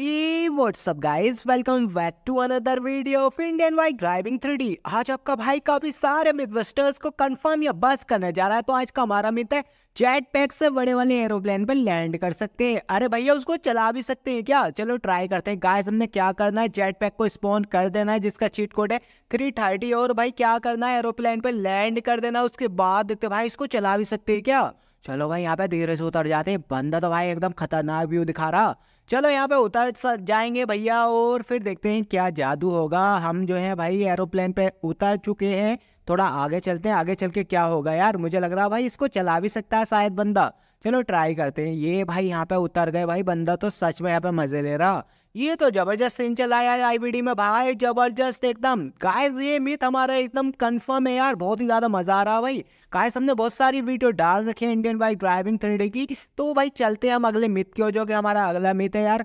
3D. आज आपका भाई काफी सारे मिडवेस्टर्स को कंफर्म या बस करने जा रहा है तो आज का हमारा मित्र है जेट पैक से बड़े वाले एरोप्लेन पर लैंड कर सकते हैं अरे भैया उसको चला भी सकते हैं क्या चलो ट्राई करते हैं गाइस हमने क्या करना है जेट पैक को स्पॉन कर देना है जिसका चीट कोड है थ्री थर्टी और भाई क्या करना है एरोप्लेन पर लैंड कर देना उसके बाद देखते भाई इसको चला भी सकते हैं क्या चलो भाई यहाँ पे धीरे से उतर जाते हैं बंदा तो भाई एकदम खतरनाक व्यू दिखा रहा चलो यहाँ पे उतर जाएंगे भैया और फिर देखते हैं क्या जादू होगा हम जो है भाई एरोप्लेन पे उतर चुके हैं थोड़ा आगे चलते हैं आगे चल के क्या होगा यार मुझे लग रहा है भाई इसको चला भी सकता है शायद बंदा चलो ट्राई करते हैं ये भाई यहाँ पे उतर गए भाई बंदा तो सच में यहाँ पे मज़े ले रहा ये तो जबरदस्त सीन चला यार आईबीडी में भाई जबरदस्त एकदम गाइस ये मिथ हमारा एकदम कंफर्म है यार बहुत ही ज़्यादा मज़ा आ रहा है भाई गाइस हमने बहुत सारी वीडियो डाल रखी है इंडियन बाइक ड्राइविंग थ्री की तो भाई चलते हैं हम अगले मिथ की जो कि हमारा अगला मिथ है यार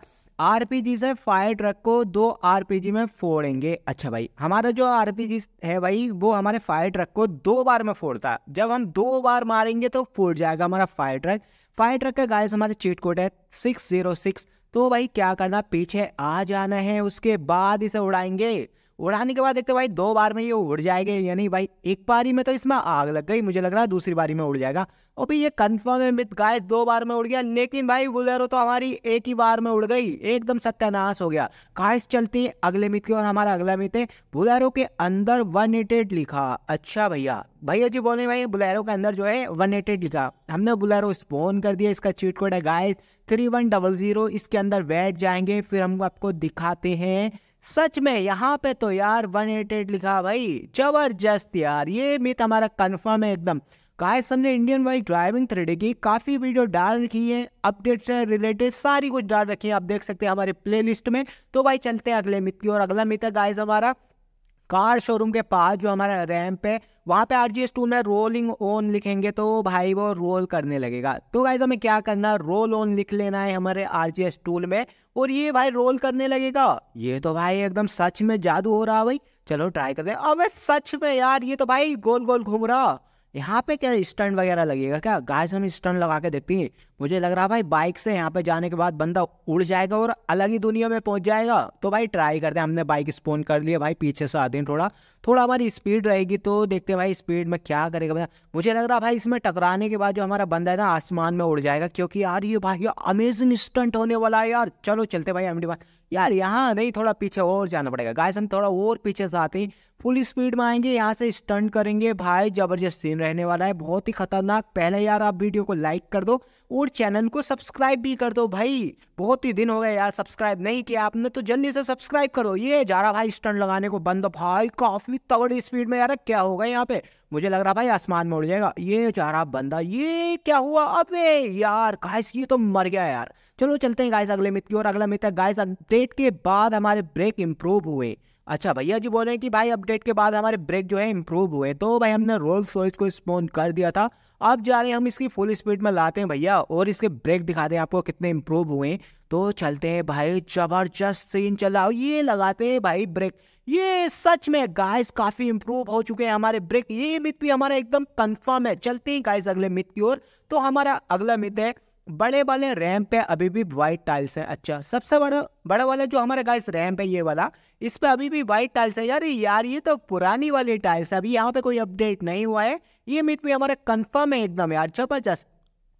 आर से फायर ट्रक को दो आर में फोड़ेंगे अच्छा भाई हमारा जो आर है भाई वो हमारे फायर ट्रक को दो बार में फोड़ता है जब हम दो बार मारेंगे तो फोड़ जाएगा हमारा फायर ट्रक फायर ट्रक का गाइस हमारे चीट कोड है सिक्स जीरो सिक्स तो भाई क्या करना पीछे आ जाना है उसके बाद इसे उड़ाएंगे उड़ाने के बाद देखते भाई दो बार में ये उड़ जाएंगे नहीं भाई एक बारी में तो इसमें आग लग गई मुझे लग रहा है दूसरी बारी में उड़ जाएगा और भाई ये कन्फर्म है मित गाय दो बार में उड़ गया लेकिन भाई बुलेरो तो हमारी एक ही बार में उड़ गई एकदम सत्यानाश हो गया गाइस चलते हैं अगले मित्र की और हमारा अगला मित है बुलेरो के अंदर वन एटेड लिखा अच्छा भैया भैया जी बोले भाई बुलेरो के अंदर जो है वन एटेड लिखा हमने बुलेरो स्पोन कर दिया इसका चीट कोड है guys three one double zero इसके अंदर बैठ जाएंगे फिर हम आपको दिखाते हैं सच में यहाँ पे तो यार 188 लिखा भाई जबरदस्त यार ये मित हमारा कन्फर्म है एकदम गाइस हमने इंडियन बाइक ड्राइविंग थ्रेडे की काफ़ी वीडियो डाल रखी है अपडेट से रिलेटेड सारी कुछ डाल रखी है आप देख सकते हैं हमारे प्लेलिस्ट में तो भाई चलते हैं अगले मित की और अगला मित है गाइस हमारा कार शोरूम के पास जो हमारा रैम्प है वहाँ पे आर जी टू में रोलिंग ऑन लिखेंगे तो भाई वो रोल करने लगेगा तो गाइज हमें क्या करना रोल ऑन लिख लेना है हमारे आर जी टूल में और ये भाई रोल करने लगेगा ये तो भाई एकदम सच में जादू हो रहा भाई चलो ट्राई करते हैं अबे सच में यार ये तो भाई गोल गोल घूम रहा यहाँ पे क्या स्टंट वगैरह लगेगा क्या गाइस हम स्टंट लगा के देखते हैं मुझे लग रहा भाई बाइक से यहाँ पे जाने के बाद बंदा उड़ जाएगा और अलग ही दुनिया में पहुँच जाएगा तो भाई ट्राई करते हैं हमने बाइक स्पोन कर लिया भाई पीछे से आते हैं थोड़ा थोड़ा हमारी स्पीड रहेगी तो देखते हैं भाई स्पीड में क्या करेगा भैया मुझे लग रहा भाई इसमें टकराने के बाद जो हमारा बंदा है ना आसमान में उड़ जाएगा क्योंकि यार ये भाई अमेजिंग स्टंट होने वाला है यार चलो चलते भाई एम डी यार यहाँ नहीं थोड़ा पीछे और जाना पड़ेगा गाइस हम थोड़ा और पीछे से आते हैं फुल स्पीड में आएंगे यहाँ से स्टंट करेंगे भाई जबरदस्त सीन रहने वाला है बहुत ही खतरनाक पहले यार आप वीडियो को लाइक कर दो और चैनल को सब्सक्राइब भी कर दो भाई बहुत ही दिन हो गए यार सब्सक्राइब नहीं किया आपने तो जल्दी से सब्सक्राइब करो ये जा रहा भाई स्टंट लगाने को बंद भाई काफ़ी इतनी तगड़ी स्पीड में यार क्या होगा यहाँ पे मुझे लग रहा भाई आसमान में उड़ जाएगा ये चारा बंदा ये क्या हुआ अबे यार गाइस ये तो मर गया यार चलो चलते हैं गाइस अगले मित्र की और अगला मित्र गाइस अपडेट के बाद हमारे ब्रेक इंप्रूव हुए अच्छा भैया जी बोले कि भाई अपडेट के बाद हमारे ब्रेक जो है इम्प्रूव हुए तो भाई हमने रोल्स रॉयस को स्पोन कर दिया था अब जा रहे हैं हम इसकी फुल स्पीड में लाते हैं भैया और इसके ब्रेक दिखा दें आपको कितने इम्प्रूव हुए तो चलते हैं भाई जबरदस्त सीन चलाओ ये लगाते हैं भाई ब्रेक ये सच में गाइस काफी इंप्रूव हो चुके हैं हमारे ब्रेक ये मिथ भी हमारा एकदम कंफर्म है चलते ही गाइस अगले मिथ की ओर तो हमारा अगला मिथ है बड़े वाले रैम पे अभी भी वाइट टाइल्स है अच्छा सबसे बड़ा बड़ा वाला जो हमारे गाइस रैम्प है ये वाला इस पे अभी भी वाइट टाइल्स है यार यार ये तो पुरानी वाली टाइल्स है अभी यहाँ पे कोई अपडेट नहीं हुआ है ये मिथ भी हमारा कन्फर्म है एकदम यार जबरदस्त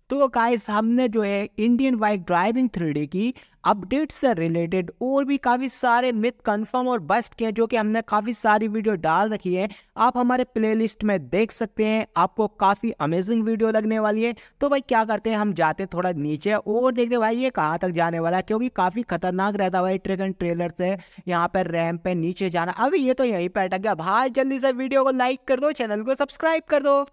तो गाइस हमने जो है इंडियन बाइक ड्राइविंग थ्री की अपडेट से रिलेटेड और भी काफ़ी सारे मिथ कंफर्म और बस्ट किए जो कि हमने काफ़ी सारी वीडियो डाल रखी है आप हमारे प्लेलिस्ट में देख सकते हैं आपको काफ़ी अमेजिंग वीडियो लगने वाली है तो भाई क्या करते हैं हम जाते हैं थोड़ा नीचे और देखते भाई ये कहाँ तक जाने वाला है क्योंकि काफ़ी खतरनाक रहता भाई ट्रेक एंड ट्रेलर से यहाँ पर रैम पे नीचे जाना अभी ये तो यहीं पर अटक गया भाई जल्दी से वीडियो को लाइक कर दो चैनल को सब्सक्राइब कर दो